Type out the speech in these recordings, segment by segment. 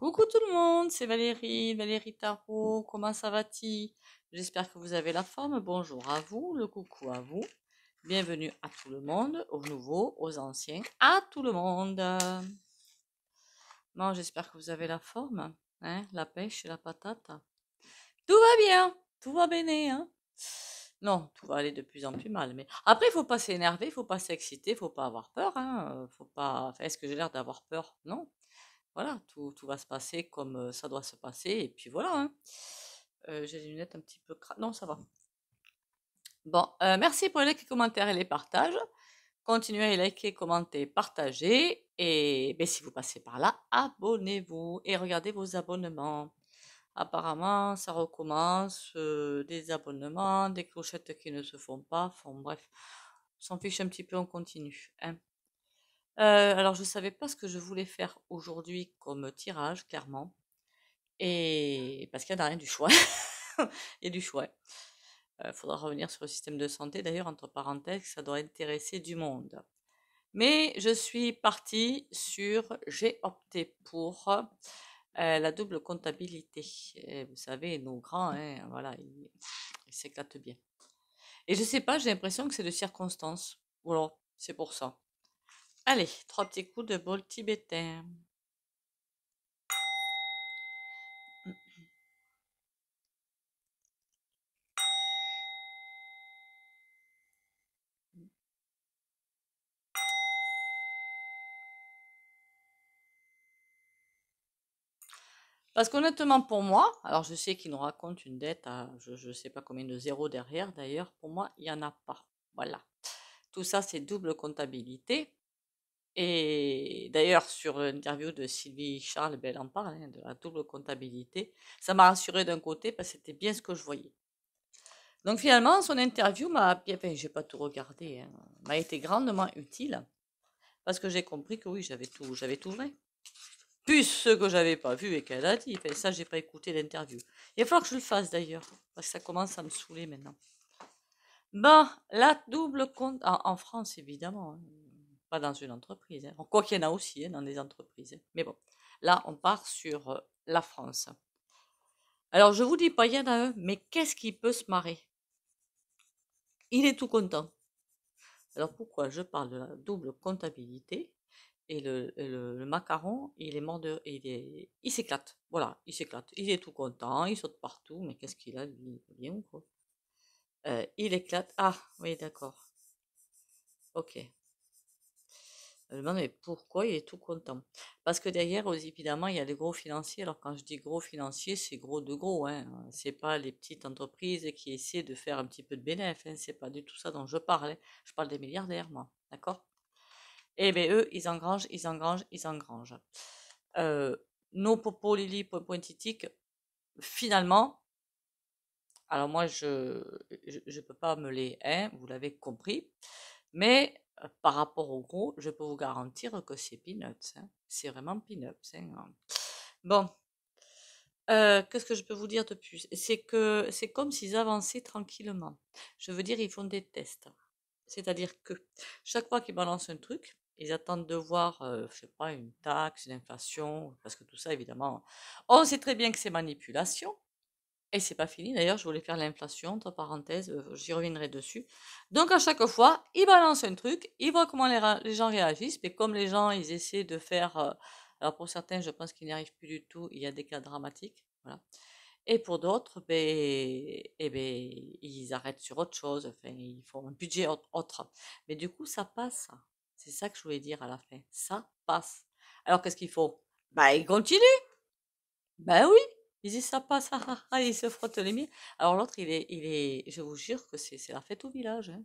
Coucou tout le monde, c'est Valérie, Valérie Tarot, comment ça va-t-il J'espère que vous avez la forme, bonjour à vous, le coucou à vous. Bienvenue à tout le monde, aux nouveaux, aux anciens, à tout le monde. Bon, j'espère que vous avez la forme, hein, la pêche, et la patate. Tout va bien, tout va béné. Hein. non, tout va aller de plus en plus mal. Mais après, il faut pas s'énerver, il faut pas s'exciter, il faut pas avoir peur. Hein. Faut pas. Est-ce que j'ai l'air d'avoir peur Non voilà, tout, va se passer comme ça doit se passer, et puis voilà. Hein. J'ai des lunettes un petit peu cra... Non, ça va. Bon, merci pour les likes, les commentaires et les partages. Continuez à liker, commenter, partager. Et ben, si vous passez par là, abonnez-vous et regardez vos abonnements. Apparemment, ça recommence des abonnements, des clochettes qui ne se font pas. font bref, s'en fiche un petit peu, on continue. Hein. Euh, alors, je ne savais pas ce que je voulais faire aujourd'hui comme tirage, clairement. Et parce qu'il n'y a rien du choix. Il y a du choix. Il euh, faudra revenir sur le système de santé. D'ailleurs, entre parenthèses, ça doit intéresser du monde. Mais je suis partie sur, j'ai opté pour euh, la double comptabilité. vous savez, nos grands, hein, voilà, ils s'éclatent bien. Et je sais pas, j'ai l'impression que c'est de circonstance. Voilà, c'est pour ça. Allez, trois petits coups de bol tibétain. Parce qu'honnêtement, pour moi, alors je sais qu'il nous raconte une dette à je ne sais pas combien de zéro derrière, d'ailleurs, pour moi, il n'y en a pas. Voilà. Tout ça, c'est double comptabilité. Et d'ailleurs, sur l'interview de Sylvie Charles, ben, elle en parle, hein, de la double comptabilité. Ça m'a rassurée d'un côté parce que c'était bien ce que je voyais. Donc finalement, son interview m'a, enfin, j'ai pas tout regardé, hein, m'a été grandement utile parce que j'ai compris que oui, j'avais tout, j'avais tout vrai. Plus ce que j'avais pas vu et qu'elle a dit. et ça, j'ai pas écouté l'interview. Il va falloir que je le fasse d'ailleurs parce que ça commence à me saouler maintenant. Bon, la double compte en, France évidemment. Hein, pas dans une entreprise. Hein. Quoi qu'il y en a aussi hein, dans des entreprises. Hein. Mais bon, là, on part sur euh, la France. Alors, je vous dis pas, il y en a un, mais qu'est-ce qui peut se marrer Il est tout content. Alors, pourquoi je parle de la double comptabilité et le, macaron, il est mort de, il s'éclate. Voilà, il s'éclate. Il est tout content, il saute partout, mais qu'est-ce qu'il a, bien euh, Il éclate. Ah, oui, d'accord. Ok. Je demande, mais pourquoi il est tout content Parce que derrière, évidemment, il y a les gros financiers. Alors, quand je dis gros financiers, c'est gros de gros. Hein. Ce n'est pas les petites entreprises qui essaient de faire un petit peu de bénéfice. Hein. Ce n'est pas du tout ça dont je parle. Hein. Je parle des milliardaires, moi. D'accord Eh bien, eux, ils engrangent, ils engrangent, ils engrangent. Euh, nos popos, Lily, point, point finalement, alors moi, je ne peux pas me les... Hein, vous l'avez compris. Mais euh, par rapport au gros, je peux vous garantir que c'est peanuts. Hein. C'est vraiment peanuts. Hein, hein. Bon. Euh, qu'est-ce que je peux vous dire de plus C'est que c'est comme s'ils avançaient tranquillement. Je veux dire, ils font des tests. C'est-à-dire que chaque fois qu'ils balancent un truc, ils attendent de voir, je euh, je sais pas, une taxe, une inflation, parce que tout ça, évidemment, on sait très bien que c'est manipulation, et c'est pas fini, d'ailleurs, je voulais faire l'inflation, entre parenthèses, euh, j'y reviendrai dessus. Donc à chaque fois, ils balancent un truc, ils voient comment les, gens réagissent, mais comme les gens, ils essaient de faire... Euh, alors pour certains, je pense qu'ils n'y arrivent plus du tout, il y a des cas dramatiques, voilà. Et pour d'autres, ben, eh ben, ils arrêtent sur autre chose, enfin, ils font un budget autre. Mais du coup, ça passe. C'est ça que je voulais dire à la fin. Ça passe. Alors qu'est-ce qu'il faut Ben, bah, ils continuent. Ben oui, il dit ça passe, ah, ah, ah», il se frotte les mains. Alors l'autre, il est, il est, je vous jure que c'est la fête au village. Hein.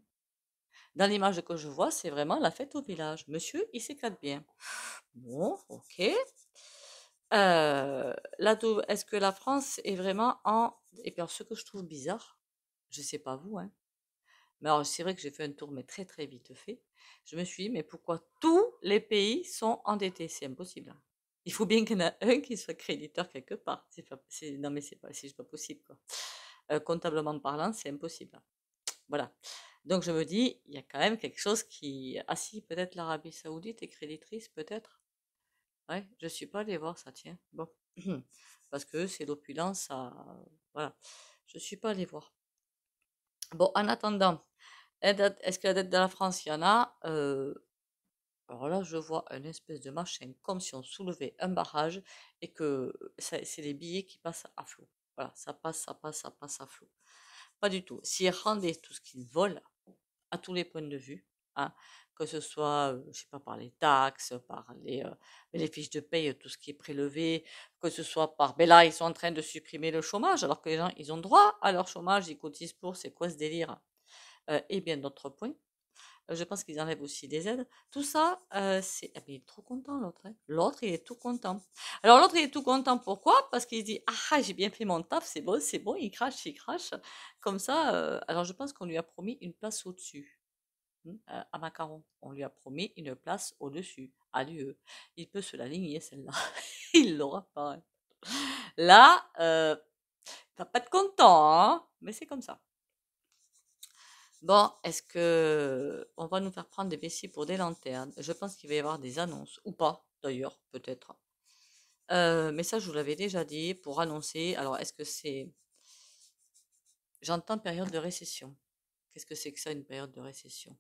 Dans l'image que je vois, c'est vraiment la fête au village. Monsieur, il s'éclate bien. Bon, ok. Euh, est-ce que la France est vraiment en... Et eh puis ce que je trouve bizarre, je ne sais pas vous, hein. Mais c'est vrai que j'ai fait un tour, mais très très vite fait. Je me suis dit, mais pourquoi tous les pays sont endettés C'est impossible. Hein il faut bien qu'il y en ait un qui soit créditeur quelque part. non, mais c'est pas, pas possible. Euh, comptablement parlant, c'est impossible. Voilà. Donc je me dis, il y a quand même quelque chose qui. Ah si, peut-être l'Arabie Saoudite est créditrice, peut-être. Ouais, je suis pas allée voir ça, tient. Bon. Parce que c'est l'opulence ça… Voilà. Je suis pas allée voir. Bon, en attendant, est-ce que la dette de la France, il y en a euh, alors là, je vois une espèce de machin comme si on soulevait un barrage et que c'est les billets qui passent à flot. Voilà, ça passe, ça passe, ça passe à flot. Pas du tout. S'ils rendaient tout ce qu'ils volent, à tous les points de vue, hein, que ce soit, je sais pas, par les taxes, par les, fiches de paye, tout ce qui est prélevé, que ce soit par, ben là, ils sont en train de supprimer le chômage, alors que les gens, ils ont droit à leur chômage, ils cotisent pour, c'est quoi ce délire hein. Et bien, d'autres points, euh, je pense qu'ils enlèvent aussi des aides. Tout ça, euh, c'est. Ah, il est trop content, l'autre. Hein. L'autre, il est tout content. Alors, l'autre, il est tout content. Pourquoi Parce qu'il dit «Ah, ah, j'ai bien fait mon taf, c'est bon, c'est bon. Il crache, il crache. Comme ça, euh, alors je pense qu'on lui a promis une place au-dessus. Hein. à Macaron, on lui a promis une place au-dessus, à l'UE. Il peut se l'aligner, celle-là. il l'aura pas. Hein. Là, euh, va pas être content, hein mais c'est comme ça. Bon, est-ce que on va nous faire prendre des vessies pour des lanternes Je pense qu'il va y avoir des annonces, ou pas d'ailleurs, peut-être. Euh, mais ça, je vous l'avais déjà dit, pour annoncer. Alors, est-ce que c'est... J'entends période de récession. Qu'est-ce que c'est que ça, une période de récession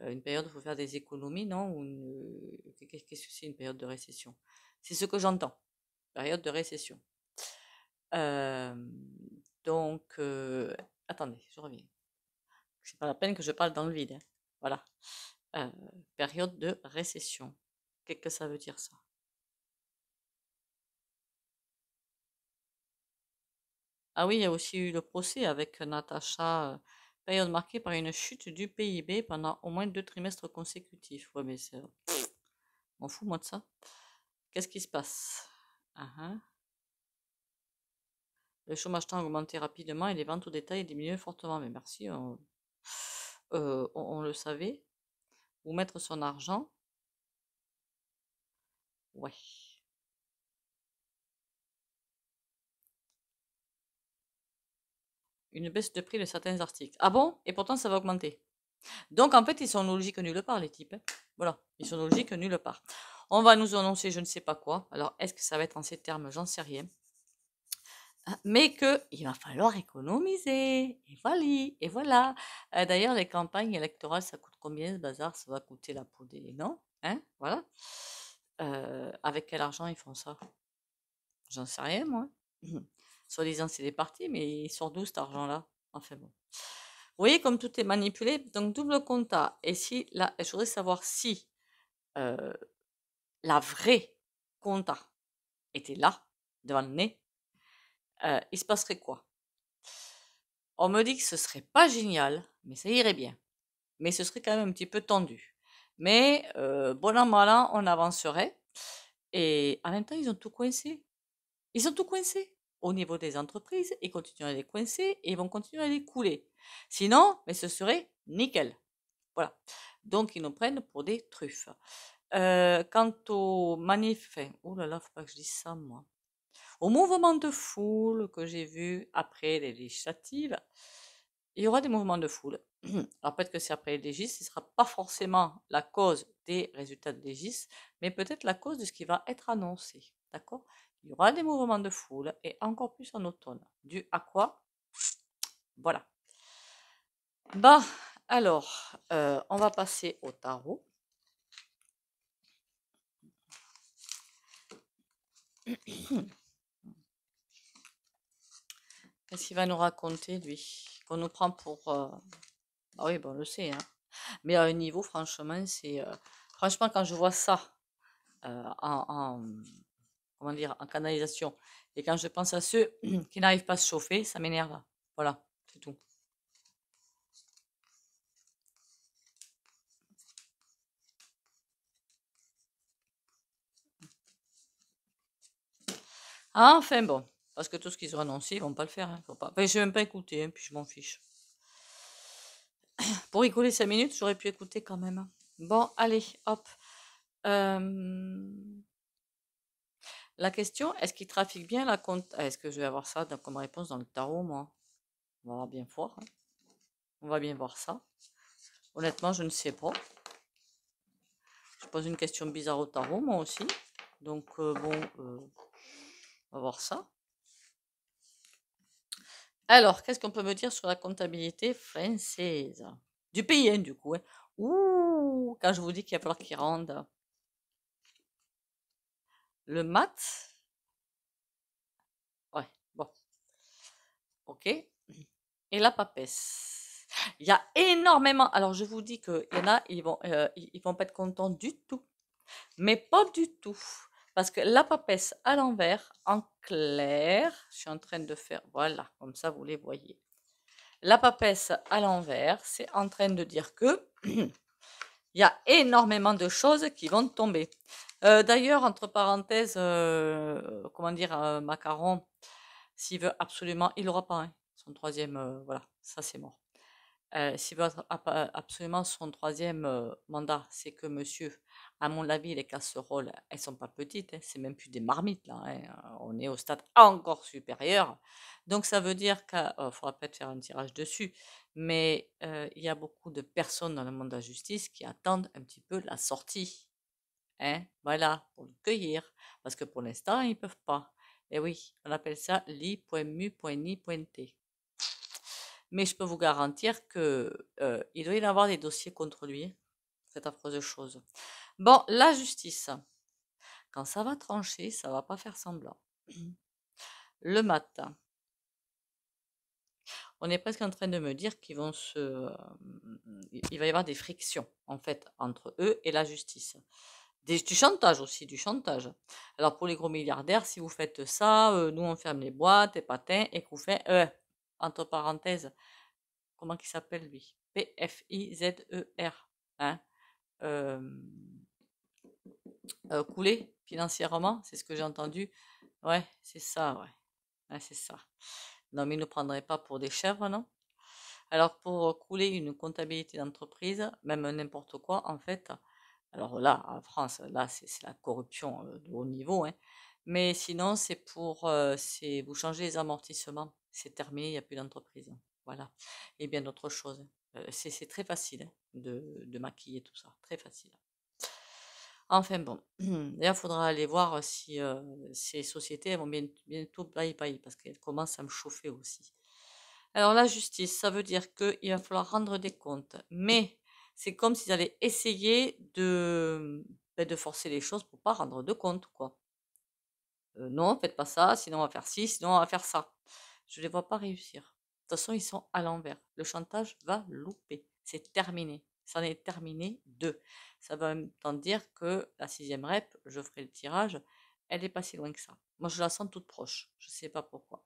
euh, Une période où il faut faire des économies, non Qu'est-ce que c'est une période de récession C'est ce que j'entends. Période de récession. Euh, donc, attendez, je reviens c'est pas la peine que je parle dans le vide. Hein. Voilà. Euh, période de récession. Qu'est-ce que ça veut dire ça Ah oui, il y a aussi eu le procès avec Natacha, euh, période marquée par une chute du PIB pendant au moins deux trimestres consécutifs. Ouais, mais c'est. M'en fous, moi, de ça. Qu'est-ce qui se passe uh-huh. Le chômage temps a augmenté rapidement et les ventes au détail diminuent fortement. Mais merci, on, le savait. Ou mettre son argent. Ouais. Une baisse de prix de certains articles. Ah bon Et pourtant, ça va augmenter. Donc, en fait, ils sont logiques nulle part, les types. Hein. voilà, ils sont logiques nulle part. On va nous annoncer je ne sais pas quoi. Alors, est-ce que ça va être en ces termes J'en sais rien. Ah, mais qu'il va falloir économiser. Et voilà. Et voilà. Euh, d'ailleurs, les campagnes électorales, ça coûte combien ce bazar Ça va coûter la peau des non Hein Voilà. Euh, avec quel argent ils font ça J'en sais rien, moi. Soit disant c'est des partis, mais ils sortent d'où cet argent-là Enfin bon. Vous voyez comme tout est manipulé. Donc double compta. Et si là, je voudrais savoir si euh, la vraie compta était là devant le nez euh, il se passerait quoi On me dit que ce serait pas génial, mais ça irait bien. Mais ce serait quand même un petit peu tendu. Mais euh, bon an, mal an, on avancerait. Et en même temps, ils ont tout coincé. Ils ont tout coincé au niveau des entreprises Ils continuent à les coincer et ils vont continuer à les couler. Sinon, mais ce serait nickel. Voilà. Donc, ils nous prennent pour des truffes. Euh, quant au manifs, oh là là, faut pas que je dise ça, moi au mouvement de foule que j'ai vu après les législatives, il y aura des mouvements de foule. Alors peut-être que c'est après les législatives, ce ne sera pas forcément la cause des résultats de légis, mais peut-être la cause de ce qui va être annoncé. D'accord Il y aura des mouvements de foule et encore plus en automne. Dû à quoi Voilà. Bah, alors, euh, on va passer au tarot. Qu'est-ce qu'il va nous raconter, lui Qu'on nous prend pour. Ah oui, bon, on le sait. Hein. Mais à un niveau, franchement, c'est. Euh, franchement, quand je vois ça euh, en, Comment dire En canalisation. Et quand je pense à ceux qui n'arrivent pas à se chauffer, ça m'énerve. Voilà, c'est tout. Ah, enfin bon. Parce que tout ce qu'ils ont annoncé, ils ne vont pas le faire. Hein. Je ne vais même pas écouter, hein, puis je m'en fiche. Pour rigoler 5 minutes, j'aurais pu écouter quand même. Hein. Bon, allez, hop. Euh, la question, est-ce qu'il trafique bien la compte ah, Est-ce que je vais avoir ça comme réponse dans le tarot, moi On va bien voir. On va bien voir ça. Honnêtement, je ne sais pas. Je pose une question bizarre au tarot, moi aussi. Donc, euh, bon, euh, on va voir ça. Alors, qu'est-ce qu'on peut me dire sur la comptabilité française Du pays, hein, du coup. Hein. Ouh, quand je vous dis qu'il va falloir qu'ils rendent le mat. Ouais, bon. Ok. Et la papesse. Il y a énormément. Alors, je vous dis qu'il y en a, ils vont, euh, vont pas être contents du tout. Mais pas du tout. Parce que la papesse à l'envers, en clair, je suis en train de faire, voilà, comme ça vous les voyez. La papesse à l'envers, c'est en train de dire que il y a énormément de choses qui vont tomber. Euh, d'ailleurs, entre parenthèses, euh, comment dire, euh, Macaron, s'il veut absolument, il n'aura pas hein, son troisième, voilà, ça c'est mort. s'il veut absolument son troisième mandat, c'est que monsieur à mon avis, les casseroles, elles sont pas petites, hein, c'est même plus des marmites là. Hein, euh, on est au stade encore supérieur. Donc ça veut dire qu'il euh, faudra peut-être faire un tirage dessus, mais euh, il y a beaucoup de personnes dans le monde de la justice qui attendent un petit peu la sortie. Hein, voilà, pour le cueillir, parce que pour l'instant, ils ne peuvent pas. Et eh oui, on appelle ça li.mu.ni.t. Mais je peux vous garantir que il doit y avoir des dossiers contre lui, cette affreuse chose. Bon, la justice. Quand ça va trancher, ça va pas faire semblant. Le matin. On est presque en train de me dire qu'ils vont se, euh, il va y avoir des frictions en fait entre eux et la justice. du chantage aussi, du chantage. Alors pour les gros milliardaires, si vous faites ça, euh, nous on ferme les boîtes et patins et qu'on fait, euh, entre parenthèses, comment qu'il s'appelle lui P-F-I-Z-E-R. Hein? Euh, couler financièrement, c'est ce que j'ai entendu. Ouais, c'est ça, ouais. c'est ça. Non, mais ils ne prendraient pas pour des chèvres, non Alors, pour euh, couler une comptabilité d'entreprise, même n'importe quoi, en fait, alors là, en France, là, c'est la corruption euh, de haut niveau, hein. Mais sinon, c'est pour, c'est vous changez les amortissements. C'est terminé, il n'y a plus d'entreprise. Voilà. Et bien d'autres choses. C'est très facile hein, de maquiller tout ça. Très facile. Enfin bon, d'ailleurs, il faudra aller voir euh, si euh, ces sociétés vont bientôt payer parce qu'elles commencent à me chauffer aussi. Alors la justice, ça veut dire qu'il va falloir rendre des comptes, mais c'est comme s'ils allaient essayer de, ben, de forcer les choses pour pas rendre de comptes. quoi. Euh, non, faites pas ça, sinon on va faire ci, sinon on va faire ça. Je ne les vois pas réussir. De toute façon, ils sont à l'envers. Le chantage va louper. C'est terminé c'en est terminé deux. Ça va même dire que la sixième rep, je ferai le tirage, elle n'est pas si loin que ça. Moi, je la sens toute proche. Je ne sais pas pourquoi.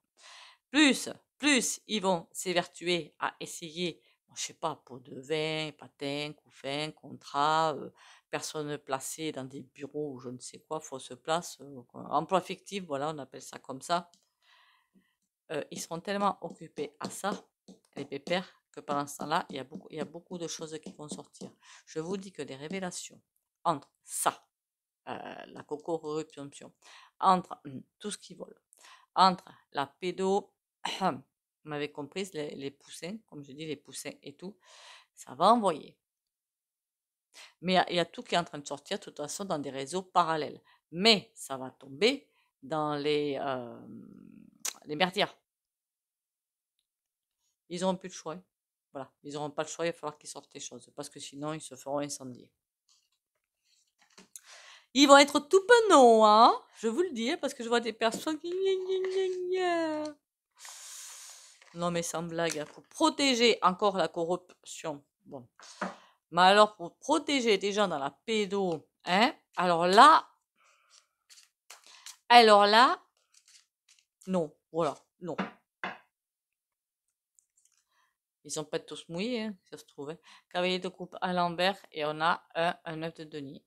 Plus, plus ils vont s'évertuer à essayer, je sais pas, pour de vin, patin, couffin, contrat, euh, personne placée dans des bureaux ou je ne sais quoi, fausse place, euh, euh, emploi fictif, voilà, on appelle ça comme ça. ils seront tellement occupés à ça, les pépères, que pendant ce temps-là, il, y a beaucoup, il y a beaucoup de choses qui vont sortir. Je vous dis que des révélations entre ça, euh, la coco corruption entre hum, tout ce qui vole, entre la pédo, vous m'avez comprise, les, poussins, comme je dis, les poussins et tout, ça va envoyer. Mais il y, a tout qui est en train de sortir, de toute façon, dans des réseaux parallèles. Mais ça va tomber dans les, euh, les merdières. Ils ont plus de choix. Ils n'auront pas le choix, il va falloir qu'ils sortent des choses, parce que sinon, ils se feront incendier. Ils vont être tout penauds, hein Je vous le dis, hein, parce que je vois des personnes qui... Non, mais sans blague, il hein, faut protéger encore la corruption. Bon. Mais alors, pour protéger des gens dans la pédo, hein Alors là... Alors là... Non, voilà, non. Ils ont pas tous mouillés, hein, ça se trouvait hein. Cavalier de coupe à Lambert et on a un, un œuf de Denis.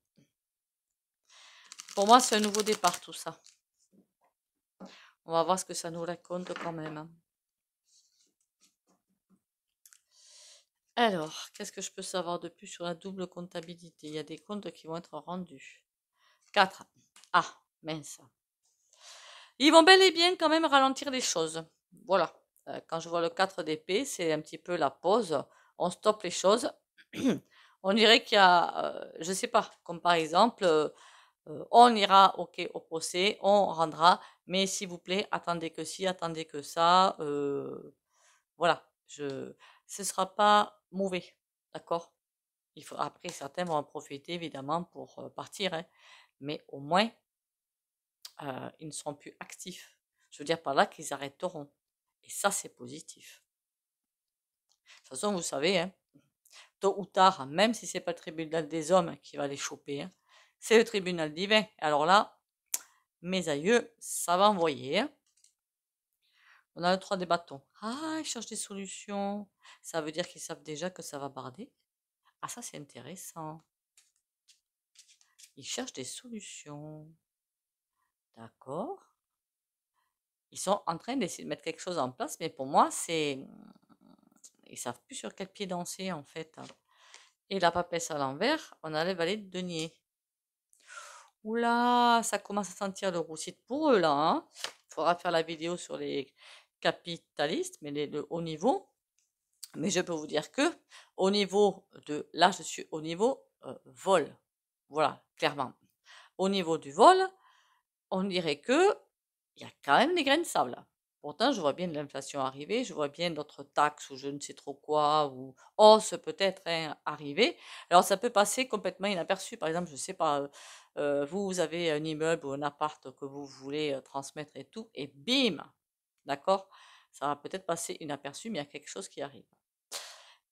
Pour moi, c'est un nouveau départ tout ça. On va voir ce que ça nous raconte quand même. Hein. Alors, qu'est-ce que je peux savoir de plus sur la double comptabilité Il y a des comptes qui vont être rendus. 4. Ah, mince. Ils vont bel et bien quand même ralentir les choses. Voilà. Euh, quand je vois le 4 d'épée, c'est un petit peu la pause. On stoppe les choses. on dirait qu'il y a, euh, je ne sais pas, comme par exemple, euh, on ira ok au procès, on rendra, mais s'il vous plaît, attendez que si, attendez que ça. voilà, je, ce ne sera pas mauvais, d'accord Il Après, certains vont en profiter évidemment pour partir, hein. mais au moins, ils ne seront plus actifs. Je veux dire par là qu'ils arrêteront. Et ça, c'est positif. De toute façon, vous savez, hein, tôt ou tard, même si c'est pas le tribunal des hommes qui va les choper, hein, c'est le tribunal divin. Alors là, mes aïeux, ça va envoyer. Hein. On a le 3 des bâtons. Ah, ils cherchent des solutions. Ça veut dire qu'ils savent déjà que ça va barder. Ah, ça, c'est intéressant. Ils cherchent des solutions. D'accord ils sont en train d'essayer de mettre quelque chose en place, mais pour moi, c'est. Ils savent plus sur quel pied danser, en fait. Hein. Et la papesse à l'envers, on a les valets de denier. Oula, ça commence à sentir le roussi pour eux, là. Hein. Il faudra faire la vidéo sur les capitalistes, mais les, le haut niveau. Mais je peux vous dire que, au niveau de. Là, je suis au niveau euh, vol. Voilà, clairement. Au niveau du vol, on dirait que il y a quand même des grains de sable hein. Pourtant, je vois bien de l'inflation arriver, je vois bien d'autres taxes ou je ne sais trop quoi, ou ce peut-être arrivé. Hein, arriver. Alors, ça peut passer complètement inaperçu. Par exemple, je ne sais pas, euh, vous, avez un immeuble ou un appart que vous voulez transmettre et tout, et bim D'accord Ça va peut-être passer inaperçu, mais il y a quelque chose qui arrive.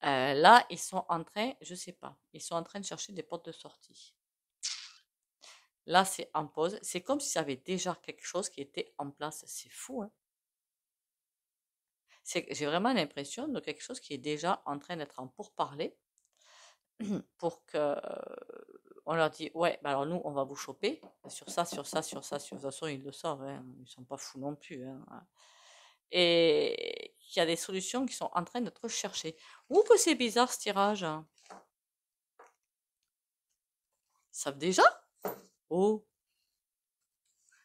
là, ils sont en train, je ne sais pas, ils sont en train de chercher des portes de sortie. Là, c'est en pause. C'est comme si ça avait déjà quelque chose qui était en place. C'est fou. Hein J'ai vraiment l'impression de quelque chose qui est déjà en train d'être en pourparler pour que on leur dit ouais bah, alors nous on va vous choper sur ça sur ça sur ça sur de toute façon ils le savent Ils hein. ils sont pas fous non plus hein. et il y a des solutions qui sont en train d'être cherchées ou que c'est bizarre ce tirage ils hein. savent déjà Oh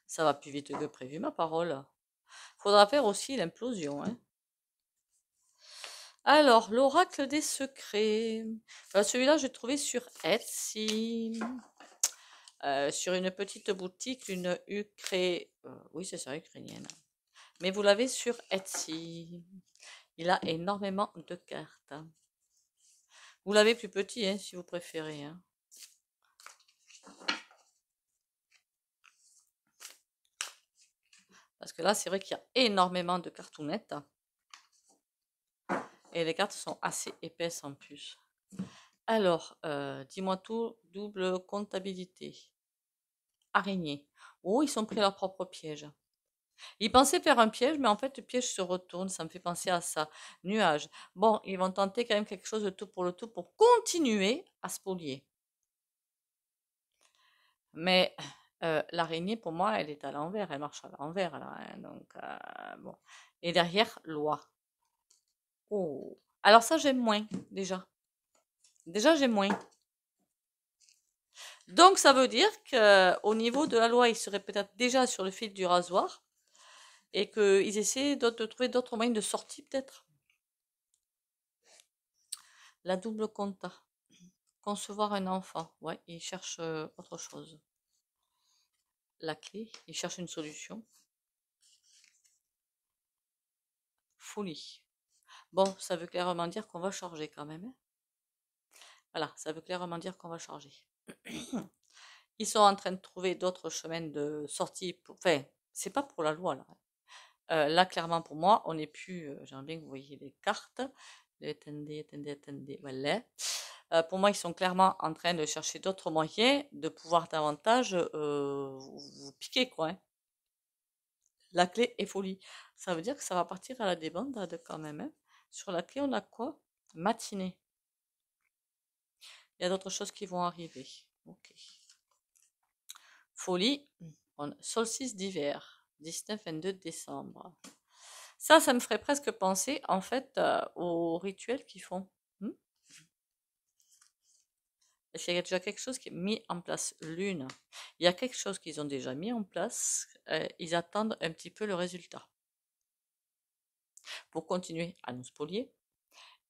Ça va plus vite que prévu, ma parole. Faudra faire aussi l'implosion. Hein. Alors, l'oracle des secrets. Euh, celui-là, j'ai trouvé sur Etsy. Euh, sur une petite boutique, une ukrainienne. Euh, oui, c'est ça, ukrainienne. Mais vous l'avez sur Etsy. Il a énormément de cartes. Vous l'avez plus petit, hein, si vous préférez. Hein. Parce que là, c'est vrai qu'il y a énormément de cartonnettes Et les cartes sont assez épaisses en plus. Alors, euh, dis-moi tout, double comptabilité. Araignée. Oh, ils ont pris leur propre piège. Ils pensaient faire un piège, mais en fait, le piège se retourne. Ça me fait penser à ça. Nuage. Bon, ils vont tenter quand même quelque chose de tout pour le tout pour continuer à se polier. Mais euh, l'araignée, pour moi, elle est à l'envers, elle marche à l'envers, là. Hein, euh, et derrière, loi. Oh. Alors ça, j'aime moins, déjà. Déjà, j'aime moins. Donc, ça veut dire qu'au niveau de la loi, ils seraient peut-être déjà sur le fil du rasoir et qu'ils essaient de, de trouver d'autres moyens de sortie, peut-être. La double compta. Concevoir un enfant. Ouais, ils cherchent euh, autre chose la clé, il cherche une solution. Folie. Bon, ça veut clairement dire qu'on va charger quand même. Hein. voilà, ça veut clairement dire qu'on va charger. Ils sont en train de trouver d'autres chemins de sortie. Pour... Enfin, c'est pas pour la loi là. Hein. Euh, là, clairement, pour moi, on n'est plus. Euh, J'aimerais bien que vous voyez les cartes. Attendez, attendez, attendez. Voilà. Euh, pour moi, ils sont clairement en train de chercher d'autres moyens de pouvoir davantage euh, vous piquer, quoi. Hein. La clé est folie. Ça veut dire que ça va partir à la débandade quand même. Hein. Sur la clé, on a quoi Matinée. Il y a d'autres choses qui vont arriver. Ok. Folie. On... Solstice d'hiver, 19-22 décembre. Ça, ça me ferait presque penser en fait euh, aux rituels qu'ils font. Il y a déjà quelque chose qui est mis en place. Lune, il y a quelque chose qu'ils ont déjà mis en place. Euh, ils attendent un petit peu le résultat. Pour continuer à nous spolier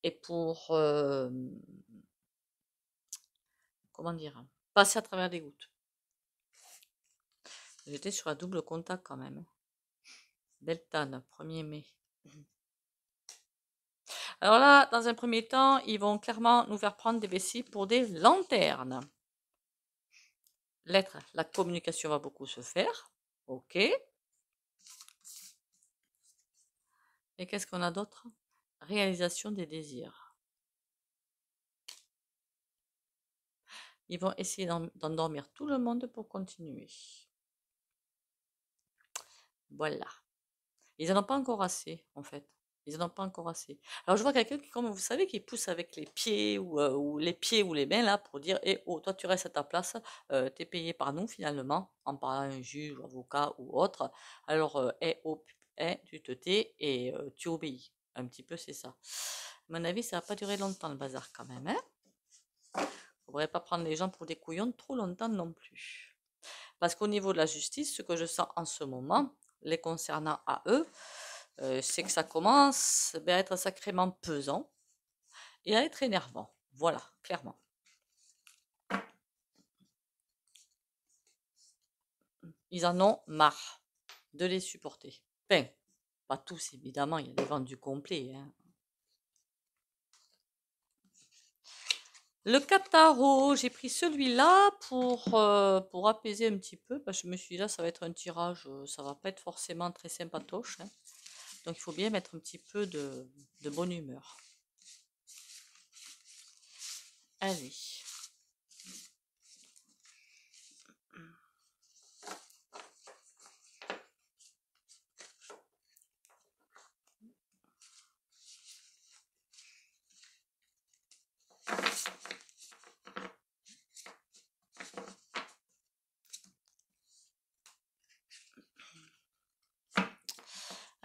et pour, comment dire, passer à travers des gouttes. J'étais sur un double contact quand même. Deltan, 1er mai. Alors là, dans un premier temps, ils vont clairement nous faire prendre des vessies pour des lanternes. L'être, la communication va beaucoup se faire. OK. Et qu'est-ce qu'on a d'autre Réalisation des désirs. Ils vont essayer d'endormir tout le monde pour continuer. Voilà. Ils n'en ont pas encore assez, en fait. Ils n'en ont pas encore assez. Alors je vois quelqu'un qui, comme vous savez, qui pousse avec les pieds ou, les pieds ou les mains là pour dire, eh oh, toi tu restes à ta place, tu t'es payé par nous finalement, en parlant à un juge, avocat ou autre. Alors eh oh, hein, tu te tais et tu obéis. Un petit peu c'est ça. À mon avis, ça va pas durer longtemps le bazar quand même. ne hein. Faudrait pas prendre les gens pour des couillons trop longtemps non plus. Parce qu'au niveau de la justice, ce que je sens en ce moment, les concernant à eux, euh, c'est que ça commence eh à être sacrément pesant et à être énervant. Voilà, clairement. Ils en ont marre de les supporter. pas tous, évidemment, il y a des ventes du complet. Hein. Le Cataro, j'ai pris celui-là euh, pour, apaiser un petit peu, parce que je me suis dit là, ça va être un tirage, euh, ça va pas être forcément très sympatoche. Hein. Donc il faut bien mettre un petit peu de, bonne humeur. Allez.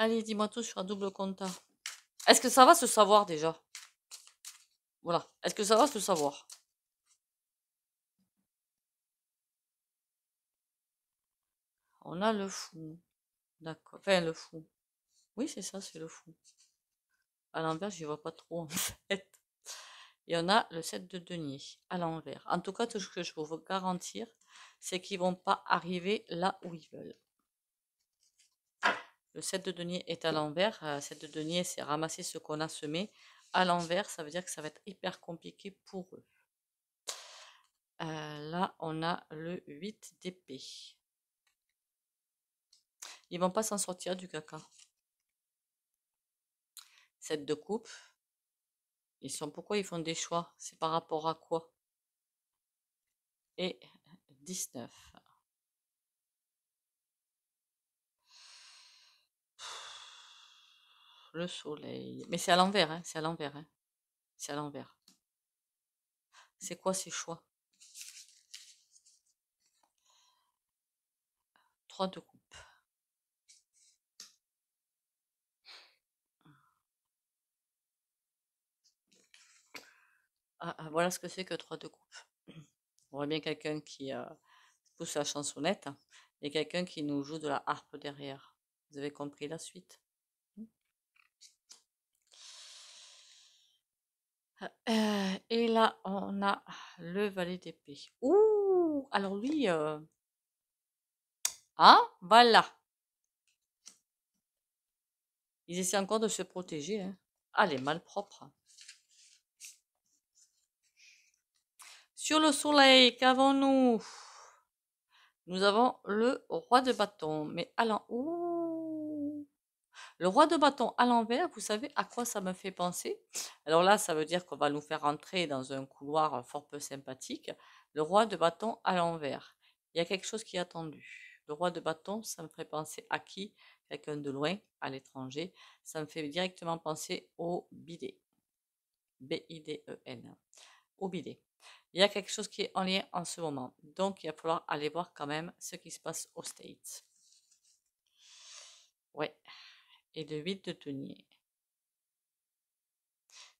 Allez, dis-moi tout sur un double compta. Est-ce que ça va se savoir déjà Voilà. Est-ce que ça va se savoir On a le fou. D'accord. Enfin, le fou. Oui, c'est ça, c'est le fou. À l'envers, je vois pas trop en fait. Il y en a le set de denier à l'envers. En tout cas, tout ce que je peux vous garantir, c'est qu'ils vont pas arriver là où ils veulent. Le 7 de denier est à l'envers. Le euh, 7 de denier, c'est ramasser ce qu'on a semé. À l'envers, ça veut dire que ça va être hyper compliqué pour eux. Euh, là, on a le 8 d'épée. Ils vont pas s'en sortir du caca. 7 de coupe. Ils sont pourquoi ils font des choix C'est par rapport à quoi Et 19. le soleil. Mais c'est à l'envers, hein, c'est à l'envers. Hein. C'est à l'envers. C'est quoi ces choix Trois de coupe. Ah, ah, voilà ce que c'est que trois de coupe. On voit bien quelqu'un qui euh, pousse la chansonnette et quelqu'un qui nous joue de la harpe derrière. Vous avez compris la suite Euh, et là, on a le valet d'épée. Ouh Alors lui... Euh, hein, voilà. Ils essaie encore de se protéger. Hein. Ah, les malpropres. Sur le soleil, qu'avons-nous Nous avons le roi de bâton. Mais allons Ouh le roi de bâton à l'envers, vous savez à quoi ça me fait penser Alors là, ça veut dire qu'on va nous faire entrer dans un couloir fort peu sympathique. Le roi de bâton à l'envers. Il y a quelque chose qui est attendu. Le roi de bâton, ça me fait penser à qui Quelqu'un de loin, à l'étranger. Ça me fait directement penser au bidet. B-I-D-E-N. Au bidet. Il y a quelque chose qui est en lien en ce moment. Donc, il va falloir aller voir quand même ce qui se passe aux States. Ouais et le 8 de denier.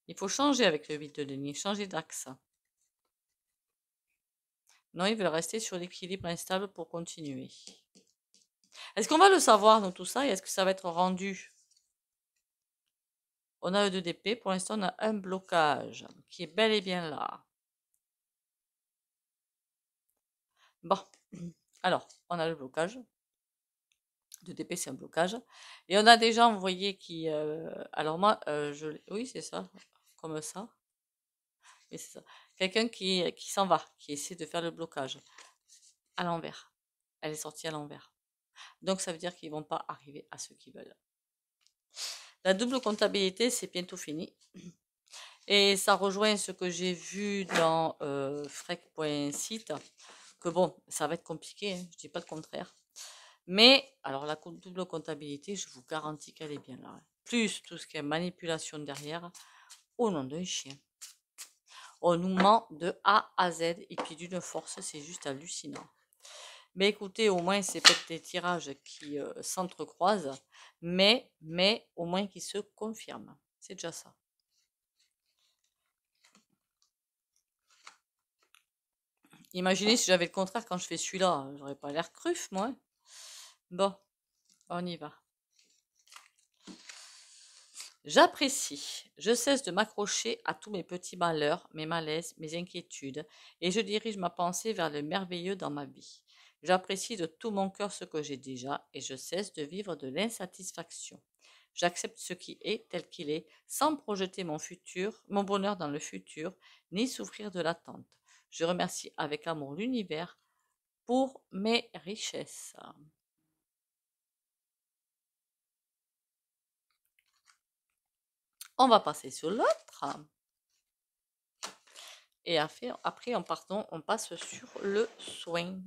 Il faut changer avec le 8 de denier, changer d'axe. Non, ils veulent rester sur l'équilibre instable pour continuer. Est-ce qu'on va le savoir dans tout ça et est-ce que ça va être rendu On a le 2DP, pour l'instant on a un blocage qui est bel et bien là. Bon, alors on a le blocage, de DP, c'est un blocage. Et on a des gens, vous voyez, qui... Euh, alors moi, euh, je, oui, c'est ça, comme ça. Mais Quelqu'un qui, s'en va, qui essaie de faire le blocage à l'envers. Elle est sortie à l'envers. Donc ça veut dire qu'ils vont pas arriver à ce qu'ils veulent. La double comptabilité, c'est bientôt fini. Et ça rejoint ce que j'ai vu dans euh, frec.site, que bon, ça va être compliqué, hein. je ne dis pas le contraire. Mais, alors la double comptabilité, je vous garantis qu'elle est bien là. Hein. Plus tout ce qui est manipulation derrière, au nom d'un chien. On nous ment de A à Z et puis d'une force, c'est juste hallucinant. Mais écoutez, au moins, c'est peut-être des tirages qui euh, s'entrecroisent, mais, mais au moins qui se confirment. C'est déjà ça. Imaginez si j'avais le contraire quand je fais celui-là, hein. j'aurais pas l'air cruf, moi. Bon, on y va. J'apprécie. Je cesse de m'accrocher à tous mes petits malheurs, mes malaises, mes inquiétudes, et je dirige ma pensée vers le merveilleux dans ma vie. J'apprécie de tout mon cœur ce que j'ai déjà, et je cesse de vivre de l'insatisfaction. J'accepte ce qui est tel qu'il est, sans projeter mon futur, mon bonheur dans le futur, ni souffrir de l'attente. Je remercie avec amour l'univers pour mes richesses. on va passer sur l'autre. Et après, après en partant, on passe sur le soin.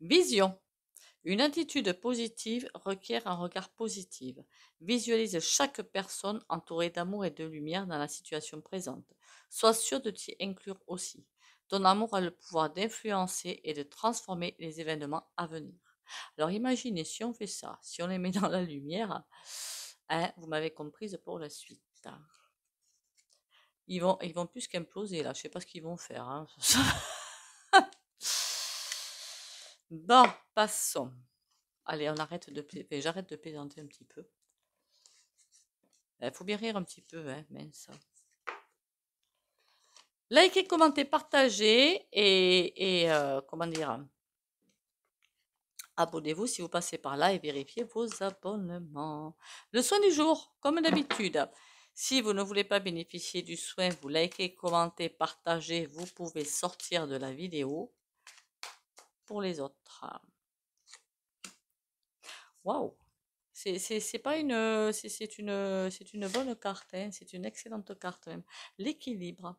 Vision. Une attitude positive requiert un regard positif. Visualise chaque personne entourée d'amour et de lumière dans la situation présente. Sois sûr de t'y inclure aussi. Ton amour a le pouvoir d'influencer et de transformer les événements à venir. Alors imaginez si on fait ça, si on les met dans la lumière, hein, vous m'avez comprise pour la suite. Ils vont, ils vont plus qu'imploser là, je sais pas ce qu'ils vont faire. Hein. Bon, passons. Allez, on arrête de ben, J'arrête de plaisanter un petit peu. Il eh, faut bien rire un petit peu, hein, ça. Likez, commentez, partagez et, euh, comment dire Abonnez-vous si vous passez par là et vérifiez vos abonnements. Le soin du jour, comme d'habitude. Si vous ne voulez pas bénéficier du soin, vous likez, commentez, partagez, vous pouvez sortir de la vidéo les autres. Waouh c'est pas une c'est une c'est une bonne carte hein. c'est une excellente carte même l'équilibre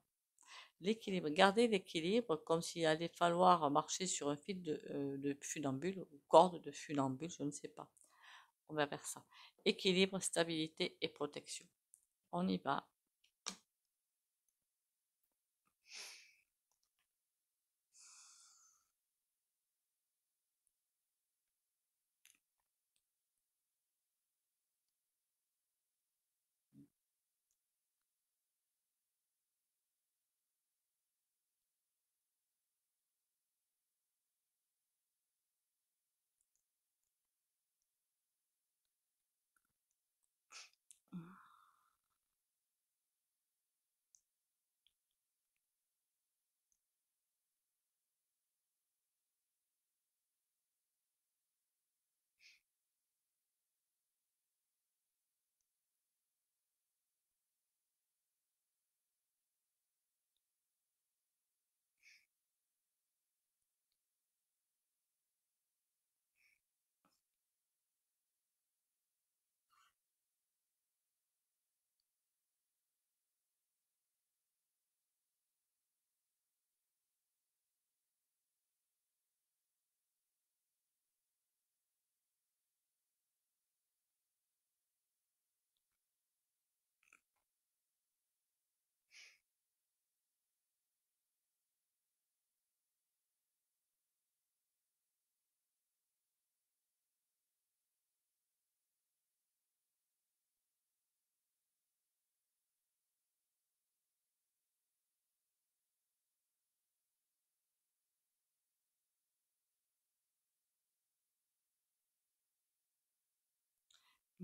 l'équilibre garder l'équilibre comme s'il allait falloir marcher sur un fil de, euh, funambule ou corde de funambule je ne sais pas on va vers ça équilibre stabilité et protection on y va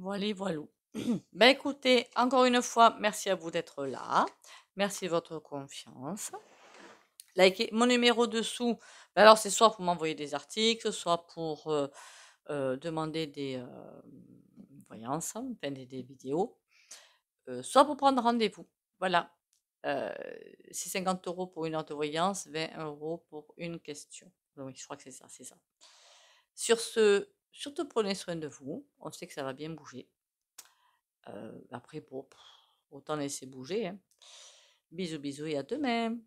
Voilà, voilà. Ben écoutez, encore une fois, merci à vous d'être là. Merci de votre confiance. Likez mon numéro dessous. Ben, alors, c'est soit pour m'envoyer des articles, soit pour euh, euh, demander des euh, voyances, des, vidéos, soit pour prendre rendez-vous. Voilà. c'est 50 euros pour une heure voyance, 20 euros pour une question. Oui, je crois que c'est ça, c'est ça. Sur ce, surtout prenez soin de vous. On sait que ça va bien bouger. Euh, après, bon, autant laisser bouger. Hein. Bisous, bisous et à demain.